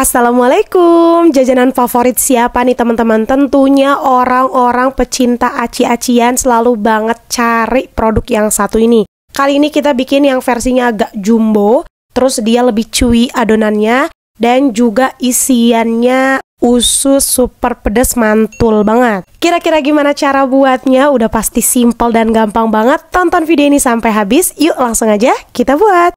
Assalamualaikum Jajanan favorit siapa nih teman-teman Tentunya orang-orang pecinta aci-acian selalu banget cari produk yang satu ini Kali ini kita bikin yang versinya agak jumbo Terus dia lebih cuy adonannya Dan juga isiannya usus super pedas mantul banget Kira-kira gimana cara buatnya? Udah pasti simple dan gampang banget Tonton video ini sampai habis Yuk langsung aja kita buat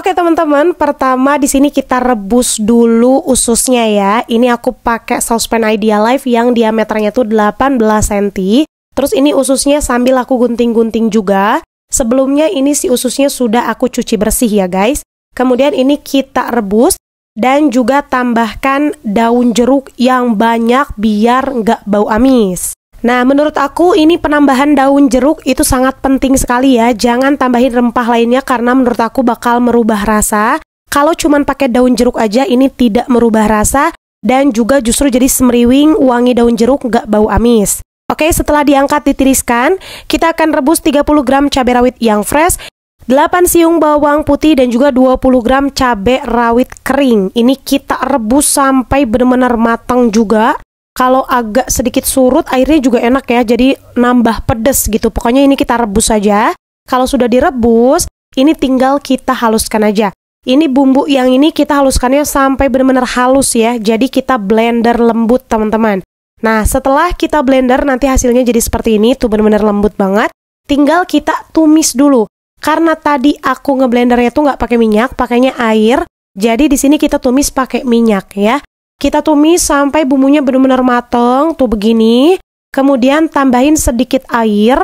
Oke teman-teman, pertama di sini kita rebus dulu ususnya ya. Ini aku pakai saucepan Idea Life yang diameternya tuh 18 cm. Terus ini ususnya sambil aku gunting-gunting juga. Sebelumnya ini si ususnya sudah aku cuci bersih ya guys. Kemudian ini kita rebus dan juga tambahkan daun jeruk yang banyak biar nggak bau amis. Nah, menurut aku ini penambahan daun jeruk itu sangat penting sekali ya. Jangan tambahin rempah lainnya karena menurut aku bakal merubah rasa. Kalau cuman pakai daun jeruk aja ini tidak merubah rasa dan juga justru jadi semeriwing wangi daun jeruk nggak bau amis. Oke, setelah diangkat ditiriskan, kita akan rebus 30 gram cabai rawit yang fresh, 8 siung bawang putih dan juga 20 gram cabai rawit kering. Ini kita rebus sampai benar-benar matang juga kalau agak sedikit surut airnya juga enak ya jadi nambah pedes gitu pokoknya ini kita rebus saja kalau sudah direbus ini tinggal kita haluskan aja ini bumbu yang ini kita haluskannya sampai benar-benar halus ya jadi kita blender lembut teman-teman nah setelah kita blender nanti hasilnya jadi seperti ini tuh benar-benar lembut banget tinggal kita tumis dulu karena tadi aku ngeblendernya tuh nggak pakai minyak pakainya air jadi di sini kita tumis pakai minyak ya kita tumis sampai bumbunya benar-benar mateng, tuh begini. Kemudian tambahin sedikit air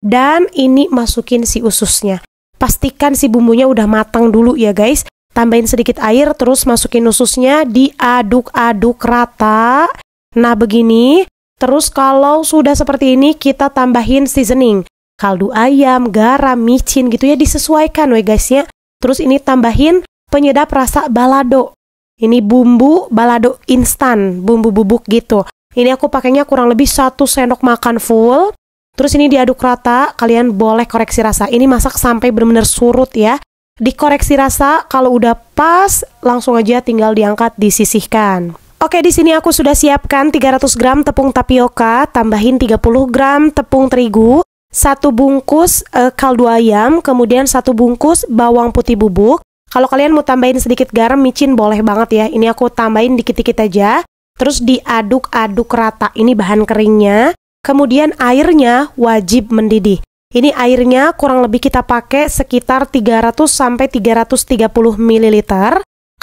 dan ini masukin si ususnya. Pastikan si bumbunya udah matang dulu ya guys. Tambahin sedikit air terus masukin ususnya, diaduk-aduk rata. Nah, begini. Terus kalau sudah seperti ini kita tambahin seasoning. Kaldu ayam, garam, micin gitu ya disesuaikan we guys ya. Terus ini tambahin penyedap rasa balado. Ini bumbu balado instan, bumbu bubuk gitu. Ini aku pakainya kurang lebih satu sendok makan full. Terus ini diaduk rata, kalian boleh koreksi rasa. Ini masak sampai benar-benar surut ya. Dikoreksi rasa, kalau udah pas, langsung aja tinggal diangkat, disisihkan. Oke, di sini aku sudah siapkan 300 gram tepung tapioka, tambahin 30 gram tepung terigu, satu bungkus e, kaldu ayam, kemudian satu bungkus bawang putih bubuk, kalau kalian mau tambahin sedikit garam, micin boleh banget ya. Ini aku tambahin dikit-dikit aja. Terus diaduk-aduk rata. Ini bahan keringnya. Kemudian airnya wajib mendidih. Ini airnya kurang lebih kita pakai sekitar 300 330 ml.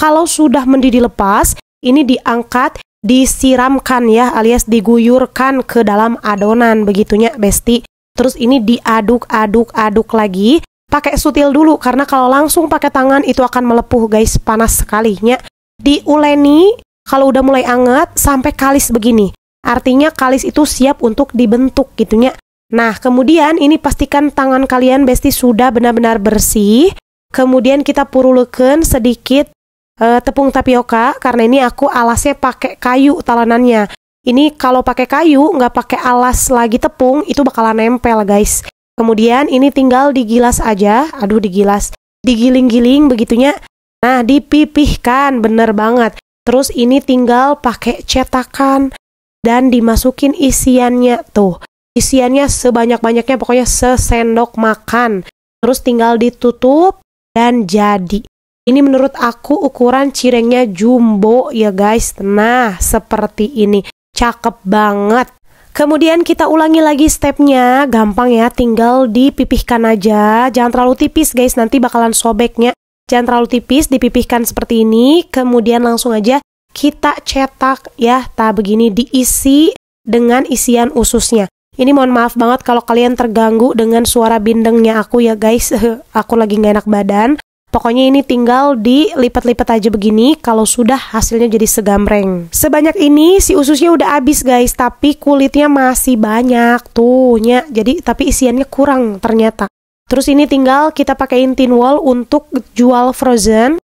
Kalau sudah mendidih lepas, ini diangkat, disiramkan ya alias diguyurkan ke dalam adonan begitunya besti. Terus ini diaduk-aduk-aduk lagi pakai sutil dulu karena kalau langsung pakai tangan itu akan melepuh guys panas sekali sekalinya diuleni kalau udah mulai anget sampai kalis begini artinya kalis itu siap untuk dibentuk gitu ya. nah kemudian ini pastikan tangan kalian besti sudah benar-benar bersih kemudian kita puruleken sedikit uh, tepung tapioka karena ini aku alasnya pakai kayu talanannya ini kalau pakai kayu nggak pakai alas lagi tepung itu bakalan nempel guys Kemudian ini tinggal digilas aja. Aduh digilas. Digiling-giling begitunya. Nah, dipipihkan bener banget. Terus ini tinggal pakai cetakan dan dimasukin isiannya tuh. Isiannya sebanyak-banyaknya pokoknya sesendok makan. Terus tinggal ditutup dan jadi. Ini menurut aku ukuran cirengnya jumbo ya guys. Nah, seperti ini. Cakep banget. Kemudian kita ulangi lagi stepnya, gampang ya, tinggal dipipihkan aja. Jangan terlalu tipis guys, nanti bakalan sobeknya. Jangan terlalu tipis, dipipihkan seperti ini. Kemudian langsung aja kita cetak ya, tak begini diisi dengan isian ususnya. Ini mohon maaf banget kalau kalian terganggu dengan suara bindengnya aku ya guys, aku lagi nggak enak badan. Pokoknya ini tinggal dilipat-lipat aja begini kalau sudah hasilnya jadi segamreng. Sebanyak ini si ususnya udah habis guys, tapi kulitnya masih banyak tuh nya. Jadi tapi isiannya kurang ternyata. Terus ini tinggal kita pakaiin tin wall untuk jual frozen.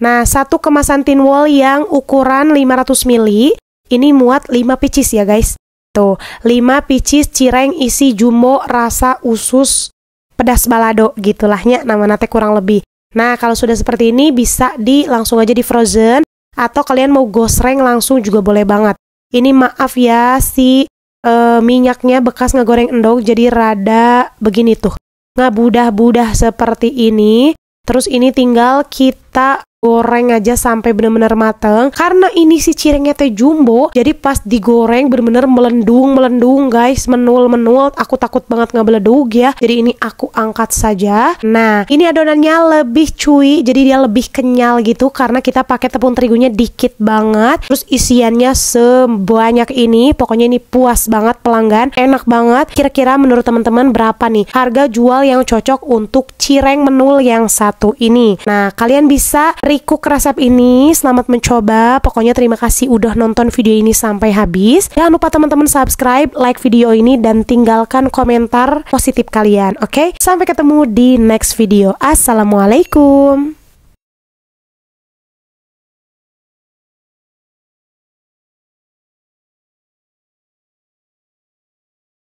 Nah, satu kemasan tin wall yang ukuran 500 ml ini muat 5 picis ya guys. Tuh, 5 picis cireng isi jumbo rasa usus pedas balado gitulahnya nama nate kurang lebih. Nah, kalau sudah seperti ini bisa di langsung aja di frozen atau kalian mau goreng langsung juga boleh banget. Ini maaf ya si e, minyaknya bekas ngegoreng endog jadi rada begini tuh. budah budah seperti ini. Terus ini tinggal kita goreng aja sampai benar-benar mateng karena ini si cirengnya teh jumbo jadi pas digoreng benar-benar melendung melendung guys menul menul aku takut banget nggak beledug ya jadi ini aku angkat saja nah ini adonannya lebih cuy jadi dia lebih kenyal gitu karena kita pakai tepung terigunya dikit banget terus isiannya sebanyak ini pokoknya ini puas banget pelanggan enak banget kira-kira menurut teman-teman berapa nih harga jual yang cocok untuk cireng menul yang satu ini nah kalian bisa Riku Kerasap ini. Selamat mencoba. Pokoknya terima kasih udah nonton video ini sampai habis. Jangan lupa teman-teman subscribe, like video ini, dan tinggalkan komentar positif kalian. Oke, okay? sampai ketemu di next video. Assalamualaikum.